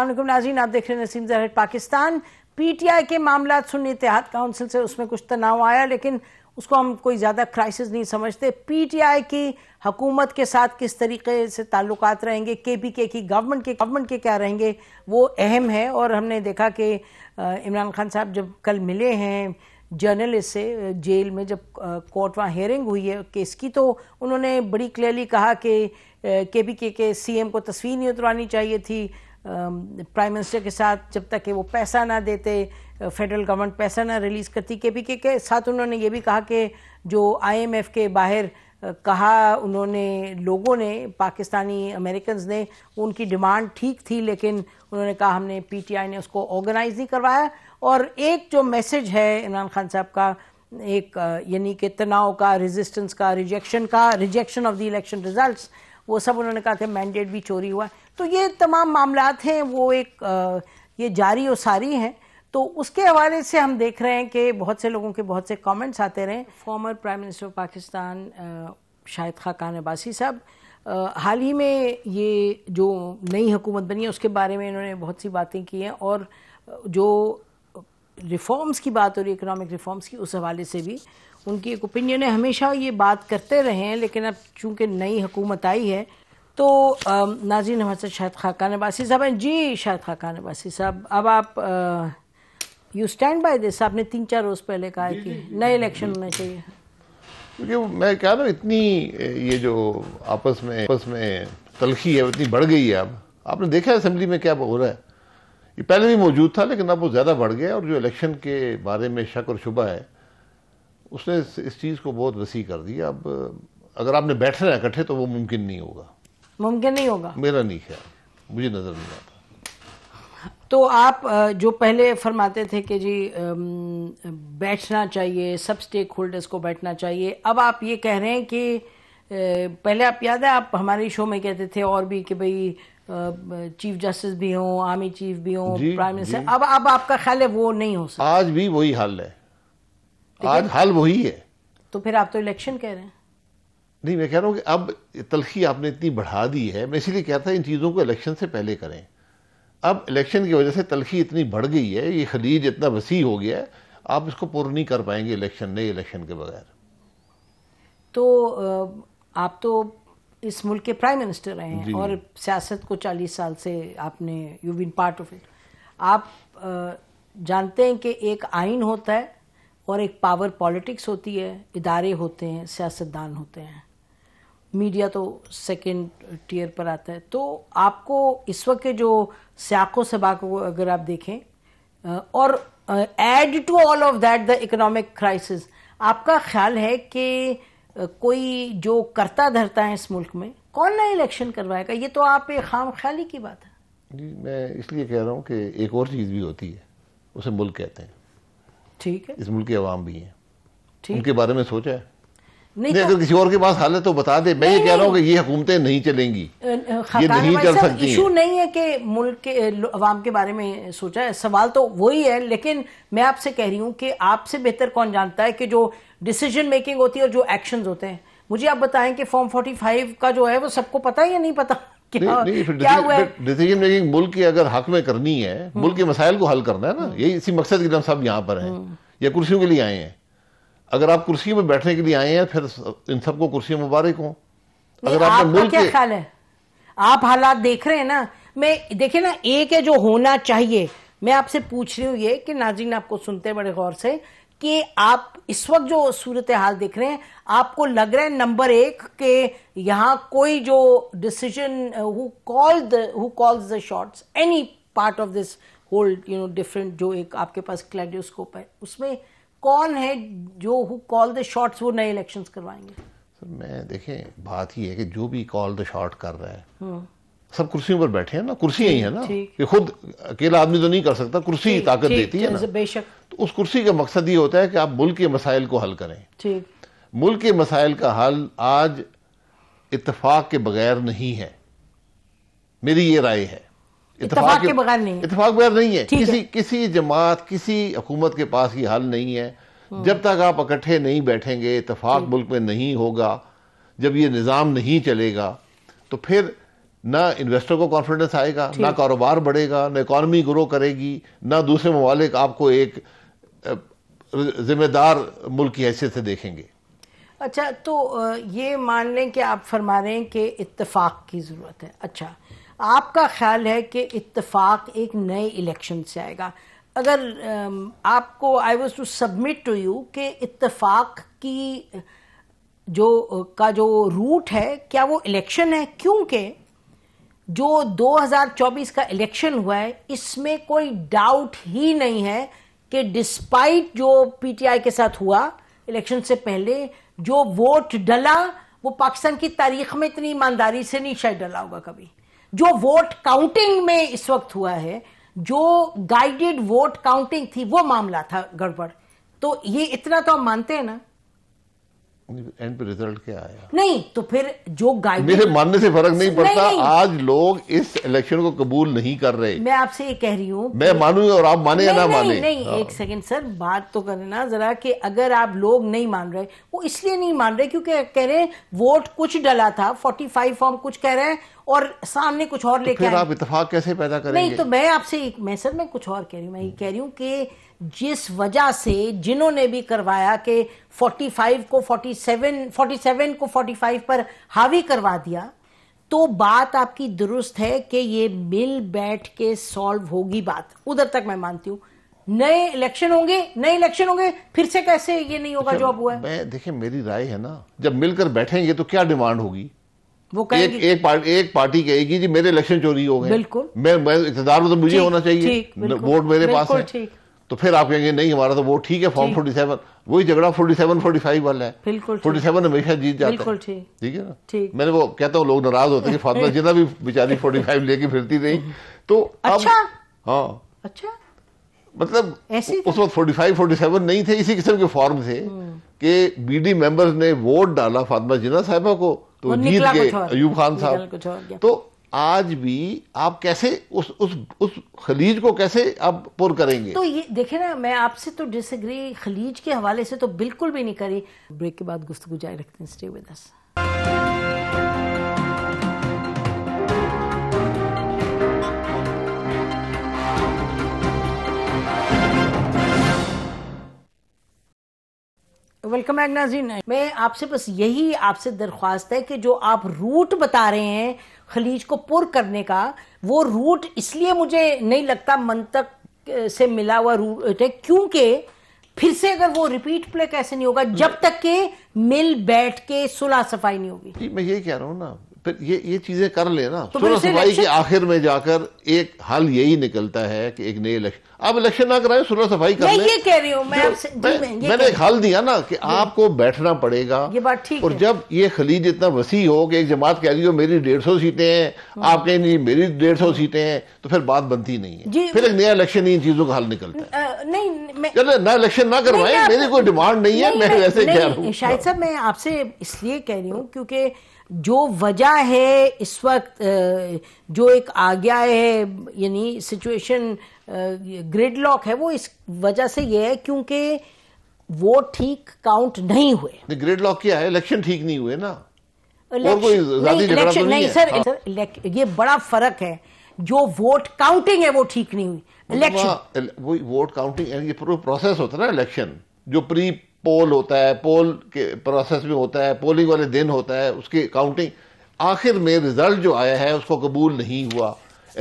असलम नाजीन आप देख रहे हैं नसीम जहर पाकिस्तान पीटीआई के मामला सुन इतिहाद काउंसिल से उसमें कुछ तनाव आया लेकिन उसको हम कोई ज़्यादा क्राइसिस नहीं समझते पीटीआई की हकूमत के साथ किस तरीके से ताल्लुक रहेंगे के पी के की गवर्नमेंट के गवर्नमेंट के क्या रहेंगे वो अहम है और हमने देखा कि इमरान खान साहब जब कल मिले हैं जर्नलिस्ट से जेल में जब कोर्ट वहाँ हेयरिंग हुई है केस की तो उन्होंने बड़ी क्लियरली कहा कि के पी के के सी एम को तस्वीर नहीं उतरवानी चाहिए थी प्राइम मिनिस्टर के साथ जब तक कि वो पैसा ना देते फेडरल गवर्नमेंट पैसा ना रिलीज करती के पी के, के साथ उन्होंने ये भी कहा कि जो आईएमएफ के बाहर कहा उन्होंने लोगों ने पाकिस्तानी अमेरिकन ने उनकी डिमांड ठीक थी लेकिन उन्होंने कहा हमने पीटीआई ने उसको ऑर्गेनाइज नहीं करवाया और एक जो मैसेज है इमरान खान साहब का एक यानी कि तनाव का रेजिस्टेंस का रिजेक्शन का rejection of the election results वो सब उन्होंने कहा था मैंडेट भी चोरी हुआ तो ये तमाम मामला हैं वो एक आ, ये जारी और सारी हैं तो उसके हवाले से हम देख रहे हैं कि बहुत से लोगों के बहुत से कमेंट्स आते रहे former prime minister of Pakistan Shahid Khaqan Abbasi साहब हाल ही में ये जो नई हुकूमत बनी है उसके बारे में इन्होंने बहुत सी बातें की हैं और जो रिफॉर्म्स की बात हो रही है इकनॉमिक रिफॉर्म्स की उस हवाले से भी उनकी एक ओपिनियन है हमेशा ये बात करते रहे हैं लेकिन अब चूंकि नई हुकूमत आई है तो नाजी हमारे साथ शायद खाकान अबासी साहब हैं जी शायद खाकान अबासी साहब अब आप यू स्टैंड बाय दिस आपने तीन चार रोज़ पहले कहा कि नए इलेक्शन होना चाहिए क्योंकि मैं कह रहा हूँ इतनी ये जो आपस में आपस में तलखी है इतनी बढ़ गई है अब आपने देखा है असम्बली में क्या हो रहा है ये पहले भी मौजूद था लेकिन अब वो ज़्यादा बढ़ गया और जो इलेक्शन के बारे में शक और शुबा है उसने इस चीज़ को बहुत वसी कर दिया अब अगर आपने बैठना है इकट्ठे तो वो मुमकिन नहीं होगा मुमकिन नहीं होगा मेरा नहीं ख्याल मुझे नज़र नहीं आता तो आप जो पहले फरमाते थे कि जी बैठना चाहिए सब स्टेक होल्डर्स को बैठना चाहिए अब आप ये कह रहे हैं कि पहले आप याद है आप हमारे शो में कहते थे और भी कि भाई चीफ जस्टिस भी हों आर्मी चीफ भी हों प्राइम मिनिस्टर अब अब आपका ख्याल है वो नहीं हो सकता आज भी वही हाल है आज हाल वही है तो फिर आप तो इलेक्शन कह रहे हैं नहीं मैं कह रहा हूँ कि अब तलखी आपने इतनी बढ़ा दी है मैं इसीलिए कहता इन चीज़ों को इलेक्शन से पहले करें अब इलेक्शन की वजह से तलखी इतनी बढ़ गई है ये खलीज इतना वसी हो गया है आप इसको पूर्ण नहीं कर पाएंगे इलेक्शन नए इलेक्शन के बगैर तो आप तो इस मुल्क के प्राइम मिनिस्टर रहे हैं और सियासत को 40 साल से आपने you been part of it आप जानते हैं कि एक आइन होता है और एक पावर पॉलिटिक्स होती है इदारे होते हैं सियासतदान होते हैं मीडिया तो सेकेंड टीयर पर आता है तो आपको इस वक्त के जो सियाको सबाक को अगर आप देखें और add to all of that the economic crisis आपका ख्याल है कि कोई जो करता धरता है इस मुल्क में कौन ना इलेक्शन करवाएगा ये तो आप एक खाम ख्याली की बात है जी मैं इसलिए कह रहा हूँ कि एक और चीज़ भी होती है उसे मुल्क कहते हैं ठीक है इस मुल्क के आवाम भी हैं उनके बारे में सोचा है नहीं, नहीं तो, अगर किसी और के पास हाल है तो बता दे मैं ये कह रहा हूँ कि ये हुकूमतें नहीं चलेंगी ये नहीं चल सकती इशू नहीं है कि मुल्क के अवाम के बारे में सोचा है सवाल तो वही है लेकिन मैं आपसे कह रही हूँ कि आपसे बेहतर कौन जानता है कि जो डिसीजन मेकिंग होती है और जो एक्शन होते हैं मुझे आप बताएं कि फॉर्म 45 का जो है वो सबको पता है या नहीं पता डिसीजन मेकिंग मुल्क की अगर हक में करनी है हम्म। मुल्क के मसाइल को हल करना है ना यही इसी मकसद के साहब यहाँ पर हैं हम्म। या कुर्सियों के लिए आए हैं अगर आप कुर्सी में बैठने के लिए आए हैं फिर इन सबको कुर्सी मुबारक हो अगर आप मुल्क क्या ख्याल है आप हालात देख रहे हैं ना मैं देखिए ना एक है जो होना चाहिए मैं आपसे पूछ रही हूँ ये कि नाजीन आपको सुनते हैं बड़े गौर से कि आप इस वक्त जो सूरत हाल देख रहे हैं आपको लग रहा है नंबर एक के यहाँ कोई जो decision who call who calls the shots any part of this whole you know different जो एक आपके पास क्लैडियोस्कोप है उसमें कौन है जो हु कॉल द शॉट्स वो नए इलेक्शंस करवाएंगे सर मैं देखें बात ही है कि जो भी कॉल द शॉट कर रहा है हम्म। सब कुर्सियों पर बैठे हैं ना कुर्सी ही है ना कि खुद अकेला आदमी तो नहीं कर सकता कुर्सी ताकत देती है ना बेशक तो उस कुर्सी का मकसद ये होता है कि आप मुल्क के मसाइल को हल करें मुल्क के मसाइल का हल आज इतफाक के बगैर नहीं है मेरी ये राय है इतफाक के बगैर नहीं इतफाक बगैर नहीं है किसी किसी जमात किसी हुकूमत के पास ये हल नहीं है हम्म। जब तक आप इकट्ठे नहीं बैठेंगे इतफाक मुल्क में नहीं होगा जब ये निज़ाम नहीं चलेगा तो फिर ना इन्वेस्टर को कॉन्फिडेंस आएगा ना कारोबार बढ़ेगा ना इकॉनमी ग्रो करेगी ना दूसरे ममालिक आपको एक जिम्मेदार मुल्क की हैसियत से देखेंगे अच्छा तो ये मान लें कि आप फरमा रहे हैं कि इतफाक की ज़रूरत है अच्छा आपका ख्याल है कि इतफाक एक नए इलेक्शन से आएगा अगर आपको I was to submit to you कि इतफाक की जो का जो रूट है क्या वो इलेक्शन है क्योंकि जो 2024 का इलेक्शन हुआ है इसमें कोई डाउट ही नहीं है कि डिस्पाइट जो पीटीआई के साथ हुआ इलेक्शन से पहले जो वोट डला वो पाकिस्तान की तारीख में इतनी ईमानदारी से नहीं शायद डला होगा कभी जो वोट काउंटिंग में इस वक्त हुआ है जो गाइडेड वोट काउंटिंग थी वो मामला था गड़बड़ तो ये इतना तो हम मानते हैं ना एंड पे रिजल्ट क्या आया नहीं तो फिर जो गाइड मेरे मानने से फर्क नहीं पड़ता आज लोग इस इलेक्शन को कबूल नहीं कर रहे मैं आपसे ये कह रही हूँ मैं मानूंगा और आप माने या ना माने नहीं हाँ। एक सेकंड सर बात तो करना जरा कि अगर आप लोग नहीं मान रहे वो इसलिए नहीं मान रहे क्योंकि कह रहे वोट कुछ डला था फोर्टी फाइव फॉर्म कुछ कह रहे हैं और सामने कुछ और तो लेके आप इतफाक कैसे पैदा करें नहीं तो मैं आपसे मैं सर मैं कुछ और कह रही हूँ मैं ये कह रही हूँ कि जिस वजह से जिन्होंने भी करवाया कि 45 को 47 47 को 45 पर हावी करवा दिया तो बात आपकी दुरुस्त है कि ये मिल बैठ के सॉल्व होगी बात उधर तक मैं मानती हूँ नए इलेक्शन होंगे नए इलेक्शन होंगे फिर से कैसे ये नहीं होगा अच्छा, जो अब हुआ है देखिए मेरी राय है ना जब मिलकर बैठेंगे तो क्या डिमांड होगी वो कहेगी एक, एक, पार्ट, एक पार्टी कहेगी जी मेरे इलेक्शन चोरी हो गए बिल्कुल मैं, मैं इकतदार में तो मुझे होना चाहिए वोट मेरे पास है तो फिर आप कहेंगे नहीं हमारा तो वो ठीक है फॉर्म फोर्टी सेवन वही झगड़ा फोर्टी सेवन फोर्टी फाइव वाला है बिल्कुल फोर्टी सेवन हमेशा जीत जाता है ठीक है ना मैंने वो कहता हूँ लोग नाराज होते हैं फातिमा जिना भी बेचारी फोर्टी फाइव लेके फिरती रही तो अच्छा हाँ अच्छा मतलब उस वक्त फोर्टी फाइव फोर्टी सेवन नहीं थे इसी किस्म के फॉर्म थे हम्म। कि बीडी मेंबर्स ने वोट डाला फातिमा जिना साहिबा को तो जीत गए अयूब खान साहब तो आज भी आप कैसे उस उस उस खलीज को कैसे आप पुर करेंगे तो ये देखे ना मैं आपसे तो डिसएग्री खलीज के हवाले से तो बिल्कुल भी नहीं करी ब्रेक के बाद गुफ्तगु जारी रखते हैं स्टे विद अस वेलकम मेघना मैं आपसे बस यही आपसे दरख्वास्त है कि जो आप रूट बता रहे हैं खलीज को पुर करने का वो रूट इसलिए मुझे नहीं लगता मंतक से मिला हुआ रूट है क्योंकि फिर से अगर वो रिपीट प्ले कैसे नहीं होगा जब तक के मिल बैठ के सुलह सफाई नहीं होगी मैं ये कह रहा हूँ ना फिर ये ये चीजें कर लेना तो सोलह सफाई के आखिर में जाकर एक हल यही निकलता है कि एक नए इलेक्शन आप इलेक्शन ना कराए सोलह सफाई कर लें ये कह रही मैं, मैं, मैंने एक हल दिया ना कि आपको बैठना पड़ेगा ये बात ठीक और जब ये खलीज इतना वसी हो कि एक जमात कह रही हो मेरी डेढ़ सौ सीटें हैं हम्म। आप कह नहीं मेरी डेढ़ सौ सीटें हैं तो फिर बात बनती नहीं है फिर एक नया इलेक्शन इन चीजों का हल निकलता है नहीं चलो ना इलेक्शन ना करवाए मेरी कोई डिमांड नहीं है मैं वैसे कह रहा हूँ शायद साहब मैं आपसे इसलिए कह रही हूँ क्योंकि जो वजह है इस वक्त जो एक आज्ञा है यानी सिचुएशन ग्रिड लॉक है वो इस वजह से ये है क्योंकि वो ठीक काउंट नहीं हुए ग्रिड लॉक क्या है इलेक्शन ठीक नहीं हुए ना और कोई नहीं, इलेक्शन तो नहीं, सर हाँ। सर ये बड़ा फर्क है जो वोट काउंटिंग है वो ठीक नहीं हुई इलेक्शन वो वोट काउंटिंग ये प्रोसेस होता है ना इलेक्शन जो प्री पोल होता है पोल के प्रोसेस में होता है पोलिंग वाले दिन होता है उसकी काउंटिंग आखिर में रिजल्ट जो आया है उसको कबूल नहीं हुआ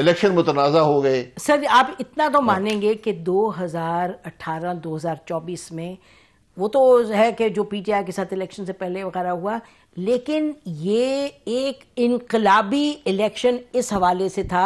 इलेक्शन मुतनाज़ा हो गए सर आप इतना तो मानेंगे कि 2018-2024 में वो तो है कि जो पीटीआई के साथ इलेक्शन से पहले वगैरह हुआ लेकिन ये एक इनकलाबी इलेक्शन इस हवाले से था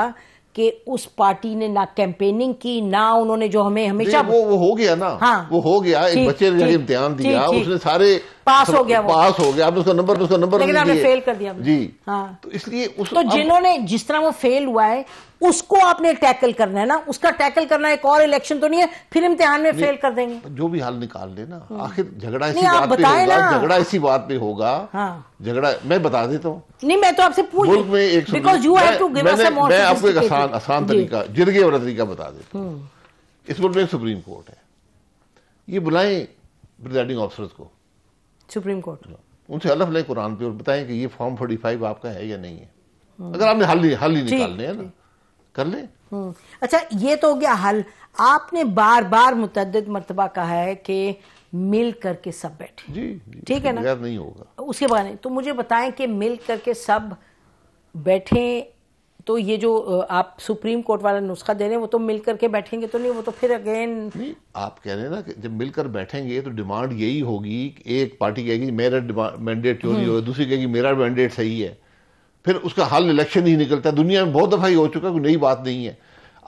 कि उस पार्टी ने ना कैंपेनिंग की ना उन्होंने जो हमें हमेशा वो वो हो गया ना हाँ, वो हो गया एक बच्चे ने इम्तिहान दिया थी, उसने सारे पास हो गया पास हो गया आपने उसका नंबर उसका नंबर लेकिन आपने फेल कर दिया जी हाँ तो इसलिए उस तो जिन्होंने जिस तरह वो फेल हुआ है उसको आपने टैकल करना है ना उसका टैकल करना एक और इलेक्शन तो नहीं है फिर इम्तिहान में फेल कर देंगे जो भी हाल निकाल लेना हम्म। आखिर झगड़ा इसी बात पे होगा हाँ। झगड़ा इसी बात पे होगा झगड़ा हाँ। मैं बता देता हूँ नहीं मैं तो आपसे पूछ मुल्क में एक because you have to give us मैं आपको एक आसान आसान तरीका जिरगे वाला तरीका बता देता हूँ हम्म। इस मुल्क में एक सुप्रीम कोर्ट है ये बुलाए प्रिजाइडिंग ऑफिसर को सुप्रीम कोर्ट उनसे अलग लें कुरान पे और बताएं कि ये फॉर्म फोर्टी फाइव आपका है या नहीं है हम्म। अगर आपने हल हल ही निकालने है ना कर ले हम्म। अच्छा ये तो हो गया हल आपने बार बार मुतद मरतबा कहा है कि मिल करके सब बैठे जी, जी ठीक है ना नहीं होगा उसके बारे में तो मुझे बताएं कि मिल करके सब बैठे तो ये जो आप सुप्रीम कोर्ट वाला नुस्खा दे रहे हैं वो तो मिल करके बैठेंगे तो नहीं वो तो फिर अगेन आप कह रहे हैं ना कि जब मिलकर बैठेंगे तो डिमांड यही होगी एक पार्टी कहेगी मेरा मैंडेट क्यों नहीं होगा दूसरी कहेगी मेरा मैंडेट सही है फिर उसका हल इलेक्शन ही निकलता है दुनिया में बहुत दफ़ा ही हो चुका कोई नई बात नहीं है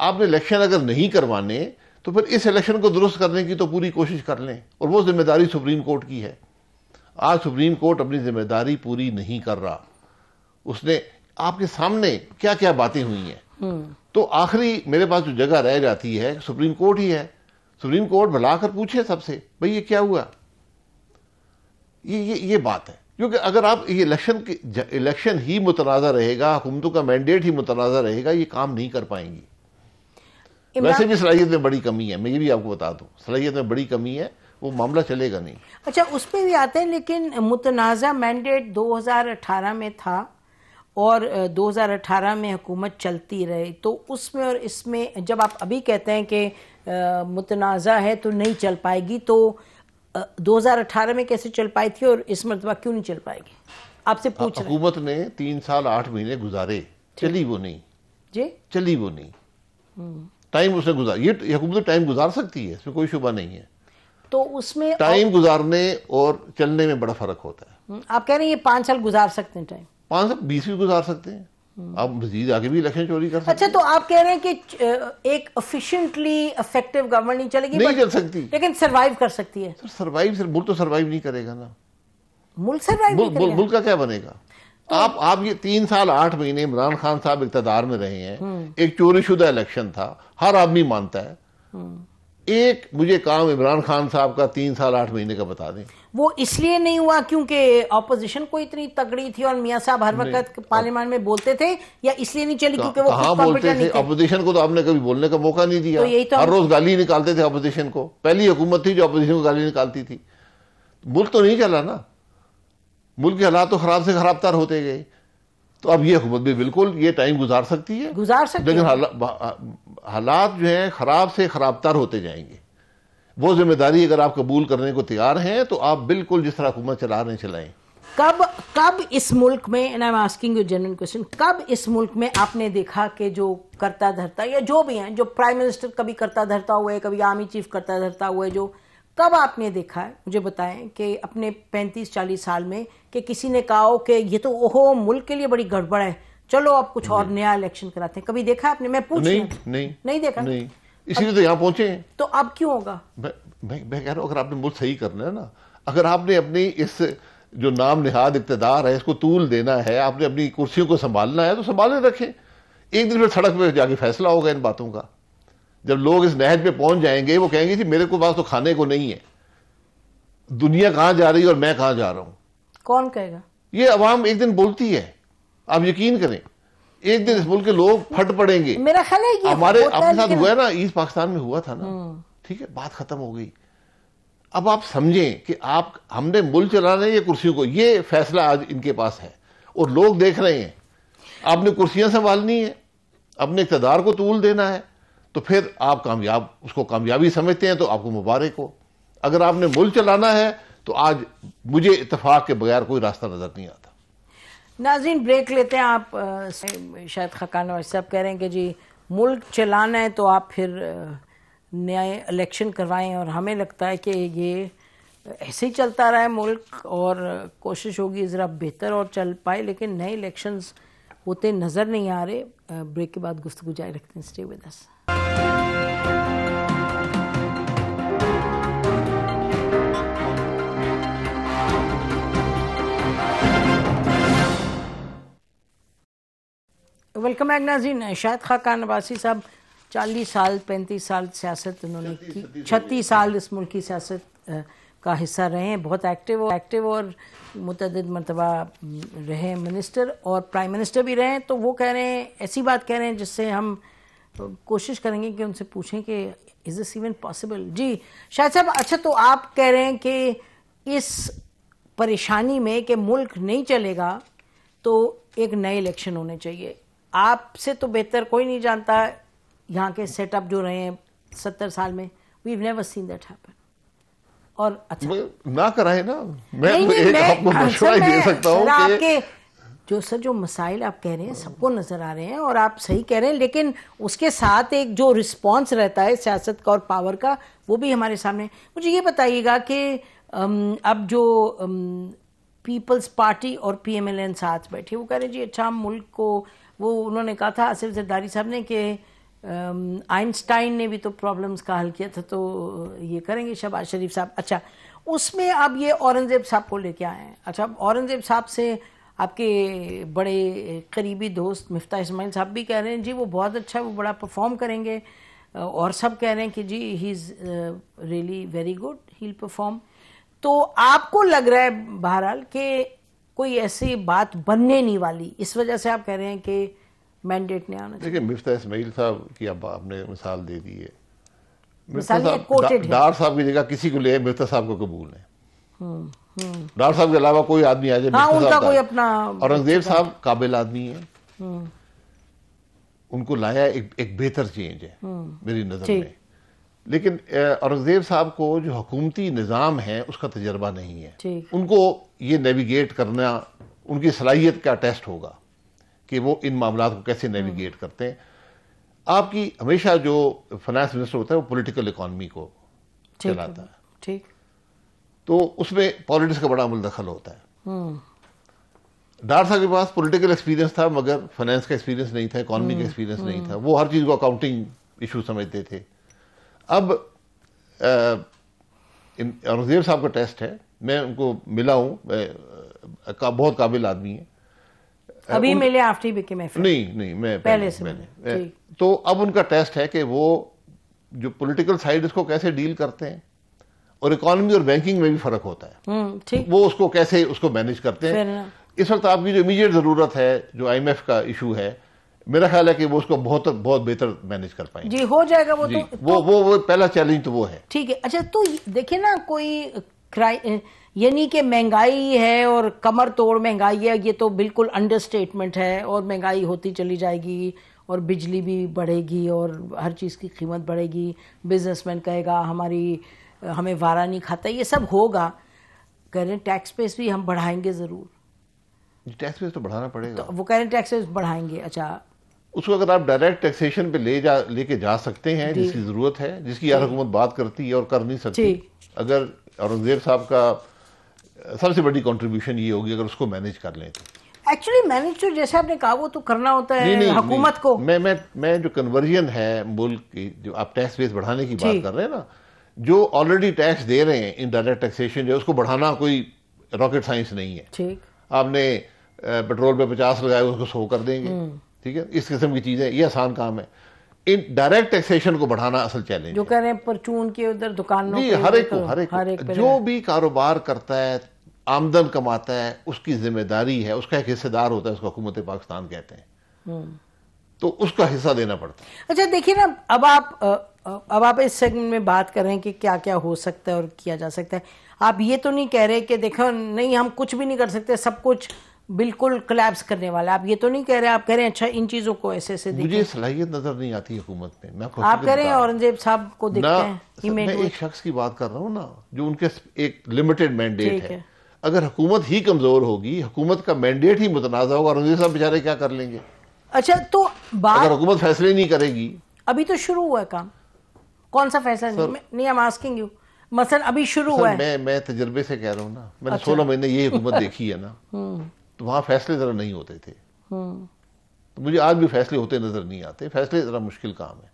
आपने इलेक्शन अगर नहीं करवाने तो फिर इस इलेक्शन को दुरुस्त करने की तो पूरी कोशिश कर लें और वो जिम्मेदारी सुप्रीम कोर्ट की है आज सुप्रीम कोर्ट अपनी जिम्मेदारी पूरी नहीं कर रहा उसने आपके सामने क्या क्या बातें हुई हैं हम्म। तो आखिरी मेरे पास जो जगह रह जाती है सुप्रीम कोर्ट ही है सुप्रीम कोर्ट बुलाकर पूछे सबसे भाई ये क्या हुआ ये ये ये बात है क्योंकि अगर आप ये इलेक्शन की इलेक्शन ही मुतनाज़ा रहेगा हुकूमतों का मैंडेट ही मुतनाज़ा रहेगा ये काम नहीं कर पाएंगी वैसे भी सलाहियत में बड़ी कमी है मैं ये भी आपको बता दूँ सलाहियत में बड़ी कमी है वो मामला चलेगा नहीं अच्छा उसमें भी आते हैं लेकिन मुतनाज़ा मैंडेट 2018 में था और 2018 में हुकूमत चलती रही तो उसमें और इसमें जब आप अभी कहते हैं कि मुतनाज़ा है तो नहीं चल पाएगी तो 2018 में कैसे चल पाई थी और इस मरतबा क्यों नहीं चल पाएगी आपसे पूछ हुकूमत ने तीन साल आठ महीने गुजारे चली वो नहीं जी चली वो नहीं हम्म। टाइम उसने गुजार तो- ये हुकूमत टाइम गुजार सकती है इसमें कोई शुबा नहीं है तो उसमें टाइम और... गुजारने और चलने में बड़ा फर्क होता है हम्म। आप कह रहे हैं ये पाँच साल गुजार सकते हैं टाइम पाँच साल बीस भी गुजार सकते हैं आप मजीद आगे भी इलेक्शन चोरी कर अच्छा, सकते अच्छा तो आप कह रहे हैं कि एक एफिशिएंटली इफेक्टिव गवर्नमेंट नहीं चलेगी नहीं चल सकती लेकिन सरवाइव कर सकती है सर सरवाइव सर मुल्क तो सरवाइव नहीं करेगा ना मुल्क सरवाइव मुल, करेगा मुल्क का क्या बनेगा तो, आप आप ये तीन साल आठ महीने इमरान खान साहब इकतदार में रहे हैं हम्म। एक चोरी शुदा इलेक्शन था हर आदमी मानता है हम्म। एक मुझे काम इमरान खान साहब का तीन साल आठ महीने का बता दें वो इसलिए नहीं हुआ क्योंकि अपोजिशन को इतनी तगड़ी थी और मियाँ साहब हर वक्त पार्लियामान में बोलते थे या इसलिए नहीं चली क्योंकि वो कहा बोलते थे अपोजिशन को तो आपने कभी बोलने का मौका नहीं दिया तो यही तो हर रोज गाली निकालते थे अपोजिशन को पहली हुकूमत थी जो अपोजिशन को गाली निकालती थी मुल्क तो नहीं चला ना मुल्क के हालात तो खराब से खराब तार होते गए तो अब ये हुकूमत भी बिल्कुल ये टाइम गुजार सकती है गुजार सकती लेकिन हालात जो हैं खराब से खराब तर होते जाएंगे वो जिम्मेदारी अगर आप कबूल करने को तैयार हैं तो आप बिल्कुल जिस तरह हुकूमत चला रहे चलाएं कब कब इस मुल्क में and I am asking you general question कब इस मुल्क में आपने देखा कि जो करता धरता या जो भी हैं जो प्राइम मिनिस्टर कभी करता धरता हुए कभी आर्मी चीफ करता धरता हुए जो कब आपने देखा है मुझे बताएं कि अपने 35-40 साल में कि किसी ने कहा हो कि ये तो ओहो मुल्क के लिए बड़ी गड़बड़ है चलो अब कुछ और नया इलेक्शन कराते हैं कभी देखा है आपने मैं पूछ नहीं नहीं नहीं देखा नहीं इसीलिए तो यहाँ पहुंचे तो अब क्यों होगा मैं मैं, मैं कह रहा हूँ अगर आपने मुल्क सही करना है ना अगर आपने अपनी इस जो नाम निहाद इकतदार है इसको तूल देना है आपने अपनी कुर्सियों को संभालना है तो संभाले रखें एक दिन फिर सड़क पर जाके फैसला होगा इन बातों का जब लोग इस नहज पे पहुंच जाएंगे वो कहेंगे जी मेरे को पास तो खाने को नहीं है दुनिया कहां जा रही है और मैं कहां जा रहा हूं कौन कहेगा ये अवाम एक दिन बोलती है आप यकीन करें एक दिन इस मुल्क के लोग फट पड़ेंगे मेरा ख्याल है हमारे अपने साथ हुआ ना ईस्ट पाकिस्तान में हुआ था ना हम्म। ठीक है बात खत्म हो गई अब आप समझें कि आप हमने मुल्क चलाने ये कुर्सियों को ये फैसला आज इनके पास है और लोग देख रहे हैं आपने कुर्सियां संभालनी है अपने इकतदार को तूल देना है तो फिर आप कामयाब उसको कामयाबी समझते हैं तो आपको मुबारक हो अगर आपने मुल्क चलाना है तो आज मुझे इतफाक के बगैर कोई रास्ता नजर नहीं आता नाजीन ब्रेक लेते हैं आप शायद खकान साहब कह रहे हैं कि जी मुल्क चलाना है तो आप फिर नए इलेक्शन करवाएं और हमें लगता है कि ये ऐसे ही चलता रहा है मुल्क और कोशिश होगी ज़रा बेहतर और चल पाए लेकिन नए इलेक्शंस होते नज़र नहीं आ रहे ब्रेक के बाद गुफ्तु जारी रखते हैं स्टे विद अस तो वेलकम बैक नाजीन शाहिद खाकान नवासी साहब चालीस साल पैंतीस साल सियासत उन्होंने की छत्तीस साल इस मुल्क की सियासत का हिस्सा रहे हैं बहुत एक्टिव और एक्टिव और मतद मरतबा रहे मिनिस्टर और प्राइम मिनिस्टर भी रहे तो वो कह रहे हैं ऐसी बात कह रहे हैं जिससे हम कोशिश करेंगे कि उनसे पूछें कि इज़ दिस इवन पॉसिबल जी शायद साहब अच्छा तो आप कह रहे हैं कि इस परेशानी में कि मुल्क नहीं चलेगा तो एक नए इलेक्शन होने चाहिए आपसे तो बेहतर कोई नहीं जानता यहाँ के सेटअप जो रहे हैं सत्तर साल में we never seen that happen और अच्छा ना कराए ना मैं नहीं, नहीं, एक आपको मशवरा दे सकता हूँ आपके जो सर जो मसाइल आप कह रहे हैं सबको नजर आ रहे हैं और आप सही कह रहे हैं लेकिन उसके साथ एक जो रिस्पांस रहता है सियासत का और पावर का वो भी हमारे सामने मुझे ये बताइएगा कि अब जो पीपल्स पार्टी और पीएमएलएन साथ बैठे वो कह रहे हैं जी अच्छा हम मुल्क को वो उन्होंने कहा था आसिफ जरदारी साहब ने कि आइंस्टाइन ने भी तो प्रॉब्लम्स का हल किया था तो ये करेंगे शबाज शरीफ साहब अच्छा उसमें अब ये औरंगज़ेब साहब को लेके आए हैं अच्छा औरंगज़ेब साहब से आपके बड़े करीबी दोस्त मिफ्ता इसमाइल साहब भी कह रहे हैं जी वो बहुत अच्छा वो बड़ा परफॉर्म करेंगे और सब कह रहे हैं कि जी he is really very good he perform तो आपको लग रहा है बहरहाल कि कोई ऐसी बात बनने नहीं वाली इस वजह से आप कह रहे हैं कि मैंडेट नहीं आना देखिए मिफ्ता इसमाइल साहब की अब आपने मिसाल दे दी है डार साहब की जगह किसी को ले मिफ्ता साहब को कबूल है हम्म, हम्म। डार साहब के अलावा कोई आदमी आ जाए हाँ, उनका कोई अपना औरंगजेब साहब काबिल आदमी है हम्म। उनको लाया एक, एक बेहतर चेंज है मेरी नजर में लेकिन औरंगज़ेब साहब को जो हकूमती निज़ाम है उसका तजर्बा नहीं है उनको ये नेविगेट करना उनकी सलाहियत का टेस्ट होगा कि वो इन मामला को कैसे नेविगेट हम्म। करते हैं आपकी हमेशा जो फाइनेंस मिनिस्टर होता है वो पॉलिटिकल इकोनॉमी को चलाता है ठीक तो उसमें पॉलिटिक्स का बड़ा अमल दखल होता है हम्म। डार साहब के पास पॉलिटिकल एक्सपीरियंस था मगर फाइनेंस का एक्सपीरियंस नहीं था इकोनॉमी का एक्सपीरियंस हम्म। नहीं था वो हर चीज़ को अकाउंटिंग इशू समझते थे अब औरंगजेब साहब का टेस्ट है मैं उनको मिला हूँ का, बहुत काबिल आदमी है अभी उन... मिले आफ्टर बिके मैं नहीं नहीं मैं पहले, पहले से मैंने तो अब उनका टेस्ट है कि वो जो पॉलिटिकल साइड इसको कैसे डील करते हैं और इकोनॉमी और बैंकिंग में भी फर्क होता है हम्म, ठीक वो उसको कैसे उसको मैनेज करते हैं इस वक्त आपकी जो इमीडिएट जरूरत है जो आईएमएफ का इशू है मेरा ख्याल है कि वो उसको बहुत बहुत बेहतर मैनेज कर पाएंगे जी हो जाएगा वो तो, तो, वो वो वो पहला चैलेंज तो वो है ठीक है अच्छा तो देखिए ना कोई यानी कि महंगाई है और कमर तोड़ महंगाई है ये तो बिल्कुल अंडरस्टेटमेंट है और महंगाई होती चली जाएगी और बिजली भी बढ़ेगी और हर चीज़ की कीमत बढ़ेगी बिजनेसमैन कहेगा हमारी हमें वारा नहीं खाता ये सब होगा कह रहे हैं टैक्स पेस भी हम बढ़ाएंगे ज़रूर टैक्स पेस तो बढ़ाना पड़ेगा तो वो कह रहे हैं टैक्स पेस बढ़ाएंगे अच्छा उसको अगर आप डायरेक्ट टैक्सेशन पे ले जा लेके जा सकते हैं जिसकी ज़रूरत है जिसकी यार हुकूमत बात करती है और कर नहीं सकती अगर औरंगज़ेब साहब का सबसे बड़ी कंट्रीब्यूशन ये होगी अगर उसको मैनेज कर लें तो एक्चुअली मैनेज तो जैसे आपने कहा वो तो करना होता है नहीं, नहीं, हुकूमत को मैं मैं मैं जो कन्वर्जन है मुल्क की जो आप टैक्स बेस बढ़ाने की बात कर रहे हैं ना जो ऑलरेडी टैक्स दे रहे हैं इन डायरेक्ट टैक्सेशन जो उसको बढ़ाना कोई रॉकेट साइंस नहीं है ठीक आपने पेट्रोल पे पचास लगाए उसको सो कर देंगे हम्म। ठीक है इस किस्म की चीज़ें ये आसान काम है इन डायरेक्ट टैक्सेशन को बढ़ाना असल चैलेंज जो कह रहे हैं परचून के उधर दुकानों नहीं हर एक को हर एक, हर एक जो भी कारोबार करता है आमदन कमाता है उसकी जिम्मेदारी है उसका एक हिस्सेदार होता है उसको हुकूमत पाकिस्तान कहते हैं हम्म। तो उसका हिस्सा देना पड़ता है अच्छा देखिए ना अब आप अब आप इस सेगमेंट में बात कर रहे हैं कि क्या क्या हो सकता है और किया जा सकता है आप ये तो नहीं कह रहे कि देखो नहीं हम कुछ भी नहीं कर सकते सब कुछ बिल्कुल क्लैप्स करने वाला आप ये तो नहीं कह रहे आप कह रहे हैं अच्छा इन चीजों को ऐसे ऐसे मुझे सलाहियत नजर नहीं आती हुकूमत में मैं आप कह रहे हैं औरंगजेब साहब को देखते हैं एक शख्स की बात कर रहा हूँ ना जो उनके एक लिमिटेड मैंडेट है, अगर हुकूमत ही कमजोर होगी हुकूमत का मैंडेट ही मुतनाजा होगा औरंगजेब साहब बेचारे क्या कर लेंगे अच्छा तो बात अगर हुकूमत फैसले नहीं करेगी अभी तो शुरू हुआ है काम कौन सा फैसला नहीं आई एम आस्किंग यू मसलन अभी शुरू हुआ है मैं मैं तजर्बे से कह रहा हूँ ना मैंने अच्छा। सोलह महीने ये हुकूमत देखी है ना हम्म। तो वहाँ फैसले ज़रा नहीं होते थे हम्म। तो मुझे आज भी फैसले होते नज़र नहीं आते फैसले ज़रा मुश्किल काम है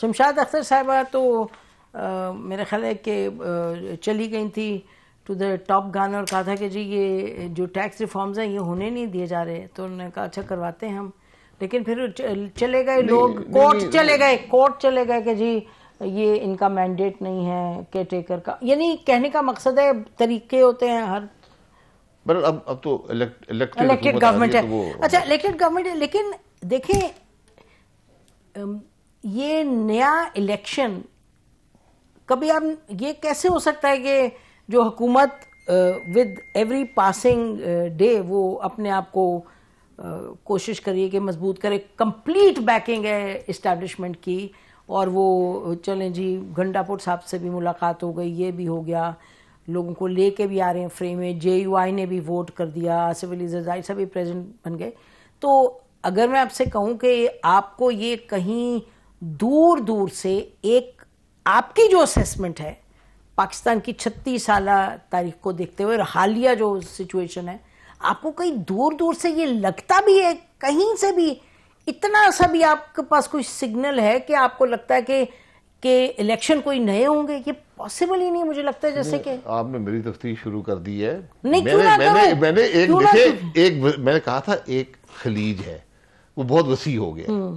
शमशाद अख्तर साहबा तो आ, मेरा ख्याल है कि चली गई थी टू द टॉप गान और कहा था कि जी ये जो टैक्स रिफॉर्म्स हैं ये होने नहीं दिए जा रहे तो उन्होंने कहा अच्छा करवाते हैं हम लेकिन फिर चले गए लोग कोर्ट चले गए कोर्ट चले गए कि जी ये इनका मैंडेट नहीं है केयर टेकर का यानी कहने का मकसद है तरीके होते हैं हर बट अब अब तो इलेक्टेड गवर्नमेंट है तो अच्छा इलेक्टेड गवर्नमेंट है लेकिन देखे ये नया इलेक्शन कभी आप ये कैसे हो सकता है कि जो हुकूमत विद एवरी पासिंग डे वो अपने आप को कोशिश करिए कि मजबूत करे कंप्लीट बैकिंग है इस्टेब्लिशमेंट की और वो चलें जी घंटापुर साहब से भी मुलाकात हो गई ये भी हो गया लोगों को लेके भी आ रहे हैं फ्रेम में जे ने भी वोट कर दिया आसिफ अली जजाई सभी बन गए तो अगर मैं आपसे कहूं कि आपको ये कहीं दूर दूर से एक आपकी जो असेसमेंट है पाकिस्तान की छत्तीस साल तारीख को देखते हुए और हालिया जो सिचुएशन है आपको कहीं दूर दूर से ये लगता भी है कहीं से भी इतना सा भी आपके पास कोई सिग्नल है कि आपको लगता है कि कि इलेक्शन कोई नए होंगे ये पॉसिबल ही नहीं मुझे लगता है जैसे कि आपने मेरी तफ्तीश शुरू कर दी है नहीं मैंने क्यों मैंने ना मैंने एक क्यों देखे एक मैंने कहा था एक खलीज है वो बहुत वसी हो गया हम्म।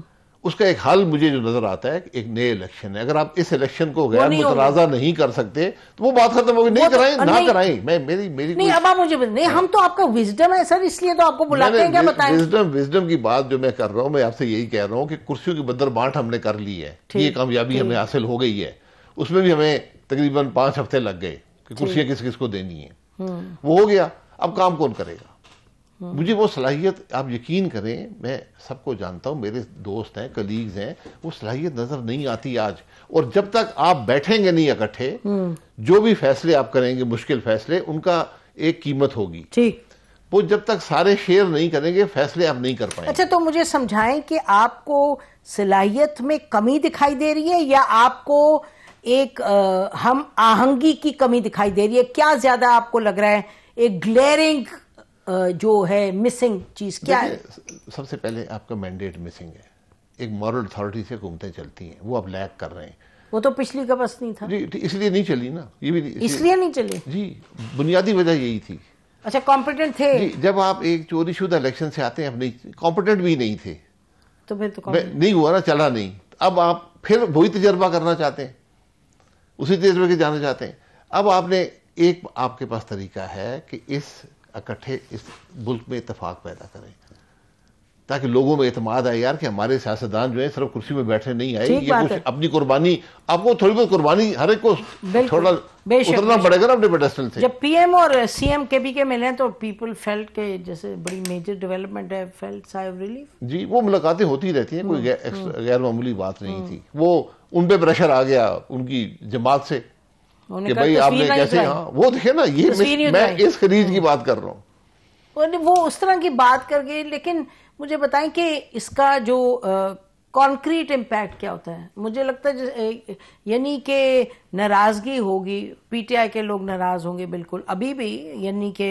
उसका एक हल मुझे जो नजर आता है एक नए इलेक्शन है अगर आप इस इलेक्शन को गैर मुतनाजा नहीं कर सकते तो वो बात खत्म होगी नहीं तो- कराएं ना कराएं मैं मेरी मेरी नहीं अब आप मुझे नहीं हम तो आपका विजडम है सर इसलिए तो आपको बुलाते हैं क्या बताएं विजडम विजडम की बात जो मैं कर रहा हूं मैं आपसे यही कह रहा हूँ कि कुर्सियों की बदर बांट हमने कर ली है ये कामयाबी हमें हासिल हो गई है उसमें भी हमें तकरीबन पांच हफ्ते लग गए कि कुर्सियां किस किस को देनी है हम्म। वो हो गया अब काम कौन करेगा हम्म। मुझे वो सलाहियत आप यकीन करें मैं सबको जानता हूं मेरे दोस्त हैं कलीग्स हैं वो सलाहियत नजर नहीं आती आज और जब तक आप बैठेंगे नहीं इकट्ठे हम्म। जो भी फैसले आप करेंगे मुश्किल फैसले उनका एक कीमत होगी ठीक वो जब तक सारे शेयर नहीं करेंगे फैसले आप नहीं कर पाएंगे अच्छा तो मुझे समझाएं कि आपको सलाहियत में कमी दिखाई दे रही है या आपको एक आ, हम आहंगी की कमी दिखाई दे रही है क्या ज्यादा आपको लग रहा है एक ग्लेरिंग जो है मिसिंग चीज क्या है सबसे पहले आपका मैंडेट मिसिंग है एक मॉरल अथॉरिटी से घूमते चलती हैं वो अब लैक कर रहे हैं वो तो पिछली का बस नहीं था जी तो इसलिए नहीं चली ना ये भी नहीं इसलिए नहीं चली जी बुनियादी वजह यही थी अच्छा कॉम्पिटेंट थे जी जब आप एक चोरीशुदा इलेक्शन से आते हैं अपने कॉम्पिटेंट भी नहीं थे तो फिर तो नहीं हुआ ना चला नहीं अब आप फिर वही तजर्बा करना चाहते हैं उसी तेज में के जाना चाहते हैं अब आपने एक आपके पास तरीका है कि इस इकट्ठे इस मुल्क में इतफाक पैदा करें ताकि लोगों में एतमाद आए यार कि हमारे सियासतदान जो है सिर्फ कुर्सी में बैठे नहीं आए ये कुछ अपनी कुर्बानी आपको थोड़ी बहुत कुर्बानी हर एक को थोड़ा उतरना पड़ेगा ना अपने पेडेस्टल से जब पीएम और सीएम के बी के मिले तो पीपल फेल्ट के जैसे बड़ी मेजर डेवलपमेंट है फेल्ट साहब रिलीफ जी वो मुलाकातें होती रहती हैं कोई हम्म, हम्म। गैर मामूली बात नहीं हम्म। थी वो उन पे प्रेशर आ गया उनकी जमात से कि भाई आपने कैसे हाँ वो देखे ना ये मैं इस खरीद की बात कर रहा हूँ वो उस तरह की बात कर गई लेकिन मुझे बताएं कि इसका जो कॉन्क्रीट इम्पैक्ट क्या होता है मुझे लगता है यानी कि नाराज़गी होगी पीटीआई के लोग नाराज़ होंगे बिल्कुल अभी भी यानी कि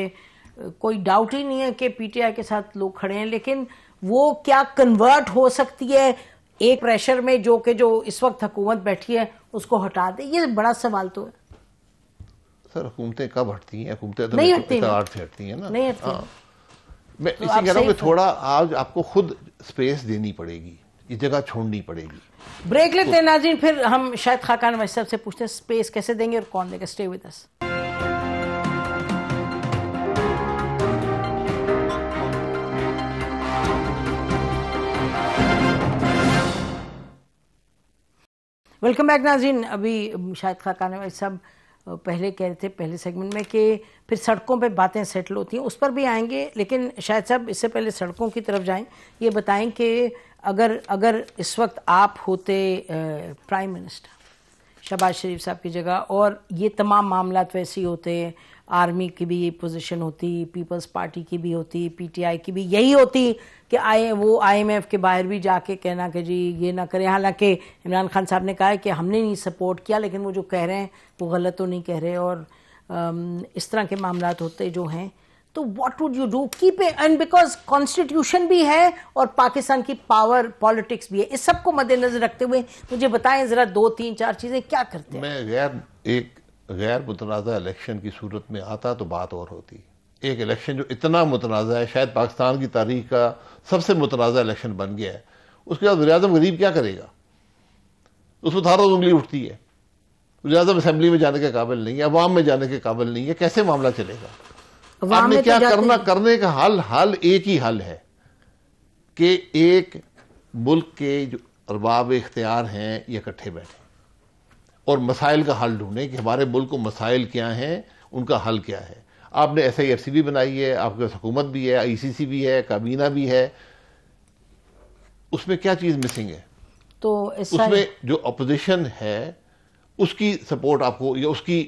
कोई डाउट ही नहीं है कि पीटीआई के साथ लोग खड़े हैं लेकिन वो क्या कन्वर्ट हो सकती है एक प्रेशर में जो कि जो इस वक्त हुकूमत बैठी है उसको हटा दे ये बड़ा सवाल तो है सर हुकूमतें कब हटती हैं हुकूमतें तो नहीं हटती हैं ना नहीं हटती मैं तो इसी कह रहा हूँ थोड़ा आज आपको खुद स्पेस देनी पड़ेगी इस जगह छोड़नी पड़ेगी ब्रेक लेते हैं तो- नाजीन फिर हम शायद खाकान वैसे से पूछते हैं स्पेस कैसे देंगे और कौन देगा stay with us welcome back Nazeen अभी शायद खाकान वाइस साहब पहले कह रहे थे पहले सेगमेंट में कि फिर सड़कों पे बातें सेटल होती हैं उस पर भी आएंगे लेकिन शायद साहब इससे पहले सड़कों की तरफ जाएं ये बताएं कि अगर अगर इस वक्त आप होते प्राइम मिनिस्टर शबाज शरीफ साहब की जगह और ये तमाम मामला वैसे तो ही होते आर्मी की भी पोजीशन होती पीपल्स पार्टी की भी होती पीटीआई की भी यही होती कि आई वो आईएमएफ के बाहर भी जाके कहना कि जी ये ना करें हालांकि इमरान खान साहब ने कहा है कि हमने नहीं सपोर्ट किया लेकिन वो जो कह रहे हैं वो गलत तो नहीं कह रहे और इस तरह के मामला होते जो हैं तो what would you do keep and because constitution भी है और पाकिस्तान की पावर पॉलिटिक्स भी है इस सबको मद्देनजर रखते हुए मुझे बताएं जरा दो तीन चार चीजें क्या करते हैं मैं गैर एक गैर मुतनाज़ा इलेक्शन की सूरत में आता तो बात और होती एक इलेक्शन जो इतना मुतनाज़ है शायद पाकिस्तान की तारीख का सबसे मुतनाज़ इलेक्शन बन गया है उसके बाद वजी गरीब क्या करेगा उस पर थारोज उंगली उठती है वजी असम्बली में जाने के काबिल नहीं है अवाम में जाने के काबिल नहीं है कैसे मामला चलेगा आपने तो क्या करना करने का हल हल एक ही हल है कि एक मुल्क के जो अरबाब इख्तियार हैं ये इकट्ठे बैठे और मसाइल का हल ढूंढें कि हमारे मुल्क को मसाइल क्या हैं उनका हल क्या है आपने एस आई एफ सी भी बनाई है आपके पास हुकूमत भी है आई सी सी भी है काबीना भी है उसमें क्या चीज़ मिसिंग है तो उसमें जो अपोजिशन है उसकी सपोर्ट आपको या उसकी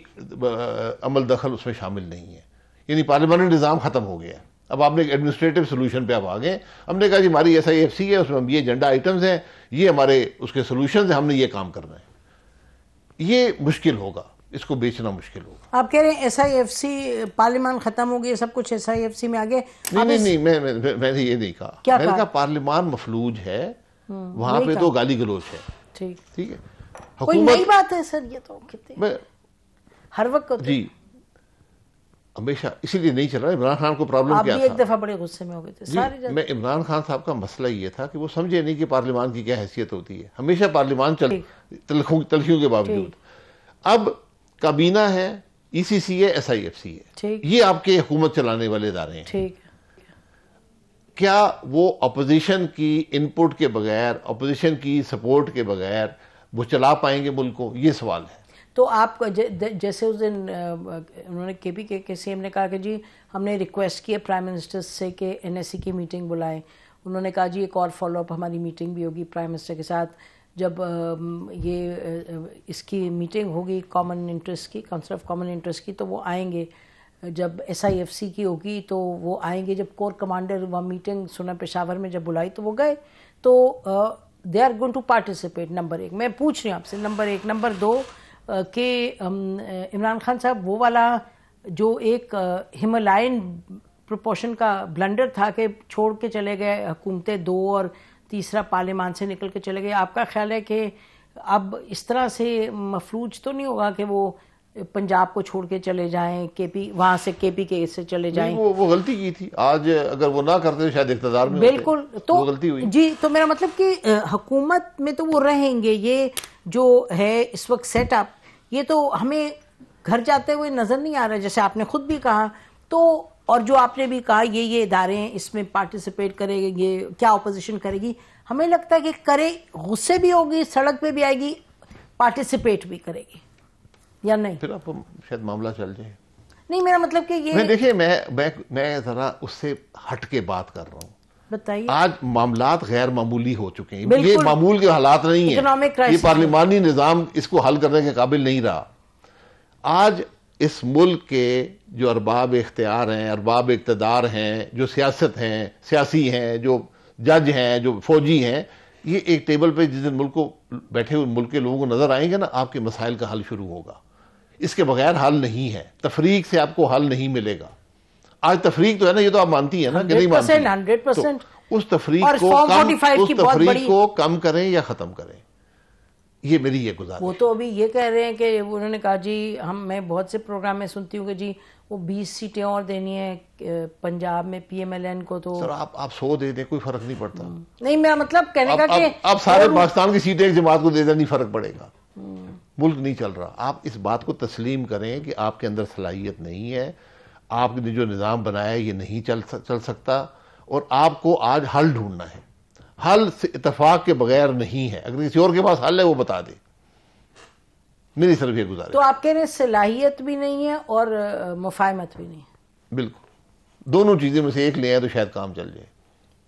अमल दखल उसमें शामिल नहीं है यानी पार्लियामानी निज़ाम ख़त्म हो गया अब आपने एक एडमिनिस्ट्रेटिव सोल्यूशन पे आप आ गए हमने कहा जी हमारी एस आई एफ सी है उसमें हम ये एजेंडा आइटम्स हैं ये हमारे उसके सोल्यूशन हैं हमने ये काम करना है ये मुश्किल होगा इसको बेचना मुश्किल होगा आप कह रहे हैं एस आई एफ सी पार्लियामान खत्म हो गई सब कुछ एस आई एफ सी में आगे नहीं नहीं, इस... नहीं मैं, मैं, मैं, मैंने ये नहीं कहा मैंने कहा पार्लियामान मफलूज है हम्म, वहां पे तो गाली गलोच है ठीक ठीक है कोई नई बात है सर ये तो कितनी हर वक्त जी हमेशा इसीलिए नहीं चल रहा इमरान खान को प्रॉब्लम क्या एक दफा बड़े गुस्से में हो गए थे मैं इमरान खान साहब का मसला ये था कि वो समझे नहीं कि पार्लियामान की क्या हैसियत होती है हमेशा पार्लियामान चल तलखों तलखियों के बावजूद अब काबीना है ई सी सी है एस आई एफ सी है ये आपके हुकूमत चलाने वाले इदारे हैं ठीक क्या वो अपोजिशन की इनपुट के बगैर अपोजिशन की सपोर्ट के बगैर वो चला पाएंगे मुल्क को ये सवाल है तो आप ज, जैसे उस दिन उन्होंने के पी के के सी एम ने कहा कि जी हमने रिक्वेस्ट किया प्राइम मिनिस्टर से कि एन एस सी की मीटिंग बुलाएं उन्होंने कहा जी एक और फॉलोअप हमारी मीटिंग भी होगी प्राइम मिनिस्टर के साथ जब ये इसकी मीटिंग होगी कॉमन इंटरेस्ट की काउंसिल ऑफ कॉमन इंटरेस्ट की तो वो आएंगे जब एस आई एफ सी की होगी तो वो आएंगे जब कोर कमांडर वहाँ मीटिंग सुना पेशावर में जब बुलाई तो वो गए तो they are going to participate number एक मैं पूछ रही हूँ आपसे नंबर एक नंबर दो के इमरान खान साहब वो वाला जो एक हिमालयन प्रोपोर्शन का ब्लंडर था कि छोड़ के चले गए हुकूमतें दो और तीसरा पार्लियामान से निकल के चले गए आपका ख्याल है कि अब इस तरह से मफलूज तो नहीं होगा कि वो पंजाब को छोड़ के चले जाएं केपी वहां से केपी के से चले जाएं वो वो गलती की थी आज अगर वो ना करते तो शायद इकतदार में बिल्कुल तो गलती हुई जी तो मेरा मतलब कि हुकूमत में तो वो रहेंगे ये जो है इस वक्त सेटअप ये तो हमें घर जाते हुए नजर नहीं आ रहा जैसे आपने खुद भी कहा तो और जो आपने भी कहा ये ये इदारे हैं इसमें पार्टिसिपेट करेंगे ये क्या अपोजिशन करेगी हमें लगता है कि करे गुस्से भी होगी सड़क पे भी आएगी पार्टिसिपेट भी करेगी या नहीं फिर आप शायद मामला चल जाए नहीं मेरा मतलब कि ये देखिए मैं मैं मैं जरा उससे हट के बात कर रहा हूँ बताइए आज मामला गैर मामूली हो चुके हैं ये मामूल के हालात नहीं है ये पार्लिमानी निज़ाम इसको हल करने के काबिल नहीं रहा आज इस मुल्क के जो अरबाब इख्तियार हैं अरबाब इकतदार हैं जो सियासत हैं सियासी हैं जो जज हैं जो फौजी हैं ये एक टेबल पे जिस दिन मुल्क को बैठे हुए मुल्क के लोगों को नज़र आएंगे ना आपके मसाइल का हल शुरू होगा इसके बगैर हल नहीं है तफरीक से आपको हल नहीं मिलेगा आज तफरीक तो है ना ये तो आप मानती है ना कि नहीं मानती तो उस को कम, उस तफरीक को कम करें या ख़त्म करें ये मेरी ये गुजार वो तो अभी ये कह रहे हैं कि उन्होंने कहा जी हम मैं बहुत से प्रोग्राम में सुनती हूँ कि जी वो 20 सीटें और देनी है पंजाब में पीएमएलएन को तो सर आप आप सो दे दें कोई फर्क नहीं पड़ता हम्म। नहीं मेरा मतलब कहने का कि आप सारे पाकिस्तान की सीटें एक जमात को दे दें नहीं फर्क पड़ेगा हम्म। मुल्क नहीं चल रहा आप इस बात को तस्लीम करें कि आपके अंदर सलाहियत नहीं है आपने जो निज़ाम बनाया ये नहीं चल चल सकता और आपको आज हल ढूंढना है हल इतफाक के बगैर नहीं है अगर किसी और के पास हल है वो बता दे मेरी सिर्फ ये गुजारिश तो आपके कह सलाहियत भी नहीं है और मुफाहमत भी नहीं है बिल्कुल दोनों चीज़ें में से एक ले आए तो शायद काम चल जाए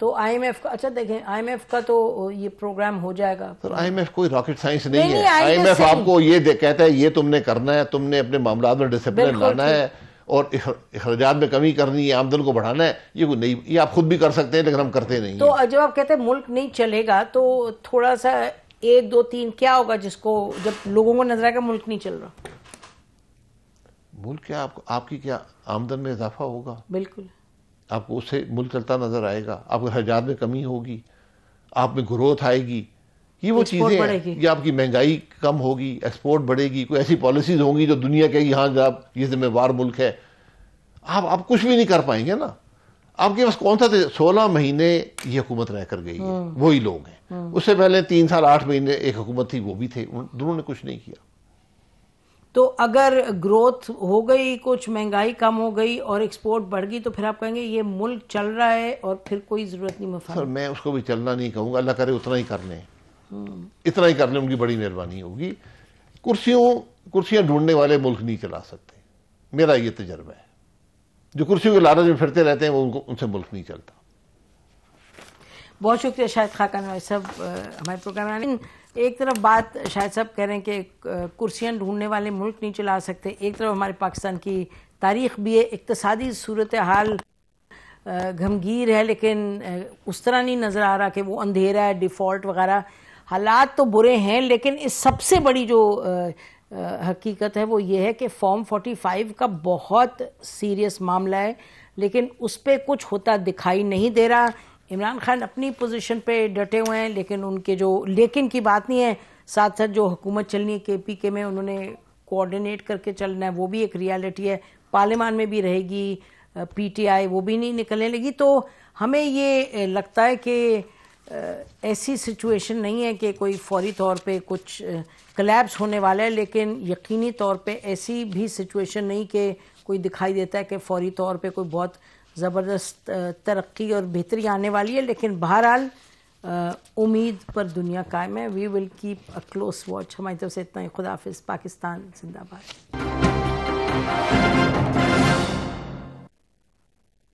तो आईएमएफ का अच्छा देखें आईएमएफ का तो ये प्रोग्राम हो जाएगा सर आईएमएफ कोई रॉकेट साइंस नहीं, नहीं है आईएमएफ आपको ये कहता है ये तुमने करना है तुमने अपने मामला में डिसिप्लिन लाना है और अखराज में कमी करनी है आमदन को बढ़ाना है ये कोई नहीं ये आप खुद भी कर सकते हैं लेकिन हम करते नहीं तो जब आप कहते हैं मुल्क नहीं चलेगा तो थोड़ा सा एक दो तीन क्या होगा जिसको जब लोगों को नजर आएगा मुल्क नहीं चल रहा मुल्क क्या आपको आपकी क्या आमदन में इजाफा होगा बिल्कुल आपको उससे मुल्क चलता नजर आएगा आपके अखराज में कमी होगी आप में ग्रोथ आएगी ये वो चीज़ें हैं ये आपकी महंगाई कम होगी एक्सपोर्ट बढ़ेगी कोई ऐसी पॉलिसीज होंगी जो दुनिया कहेगी हाँ जब ये जिम्मेवार मुल्क है आप आप कुछ भी नहीं कर पाएंगे ना आपके पास कौन सा सोलह महीने ये हुकूमत रह कर गई है हम्म। वही लोग हैं हम्म। उससे पहले तीन साल आठ महीने एक हुकूमत थी वो भी थे दोनों ने कुछ नहीं किया तो अगर ग्रोथ हो गई कुछ महंगाई कम हो गई और एक्सपोर्ट बढ़ गई तो फिर आप कहेंगे ये मुल्क चल रहा है और फिर कोई ज़रूरत नहीं मफा सर मैं उसको भी चलना नहीं कहूँगा अल्लाह करे उतना ही कर लें इतना ही कर उनकी बड़ी मेहरबानी होगी कुर्सियों कुर्सियां ढूंढने वाले मुल्क नहीं चला सकते मेरा ये तजर्बा है जो कुर्सियों के लालच में फिरते रहते हैं वो उनको उनसे मुल्क नहीं चलता बहुत शुक्रिया शाहिद खाकान साहब हमारे प्रोग्राम में एक तरफ बात शाहिद साहब कह रहे हैं कि कुर्सियाँ ढूंढने वाले मुल्क नहीं चला सकते एक तरफ हमारे पाकिस्तान की तारीख भी है इकतसादी सूरत हाल गमगीर है लेकिन उस तरह नहीं नज़र आ रहा कि वो अंधेरा है डिफ़ॉल्ट वगैरह हालात तो बुरे हैं लेकिन इस सबसे बड़ी जो आ, आ, हकीकत है वो ये है कि फॉर्म 45 का बहुत सीरियस मामला है लेकिन उस पर कुछ होता दिखाई नहीं दे रहा इमरान खान अपनी पोजीशन पे डटे हुए हैं लेकिन उनके जो लेकिन की बात नहीं है साथ साथ जो हुकूमत चलनी है के पी के में उन्होंने कोऑर्डिनेट करके चलना है वो भी एक रियलिटी है पार्लियामान में भी रहेगी पीटीआई वो भी नहीं निकलने लगी तो हमें ये लगता है कि ऐसी सिचुएशन नहीं है कि कोई फौरी तौर पे कुछ कलेप्स होने वाला है लेकिन यकीनी तौर पे ऐसी भी सिचुएशन नहीं कि कोई दिखाई देता है कि फौरी तौर पे कोई बहुत ज़बरदस्त तरक्की और बेहतरी आने वाली है लेकिन बहरहाल उम्मीद पर दुनिया कायम है we will keep a close watch हमारी तरफ से इतना ही खुदाफिज पाकिस्तान जिंदाबाद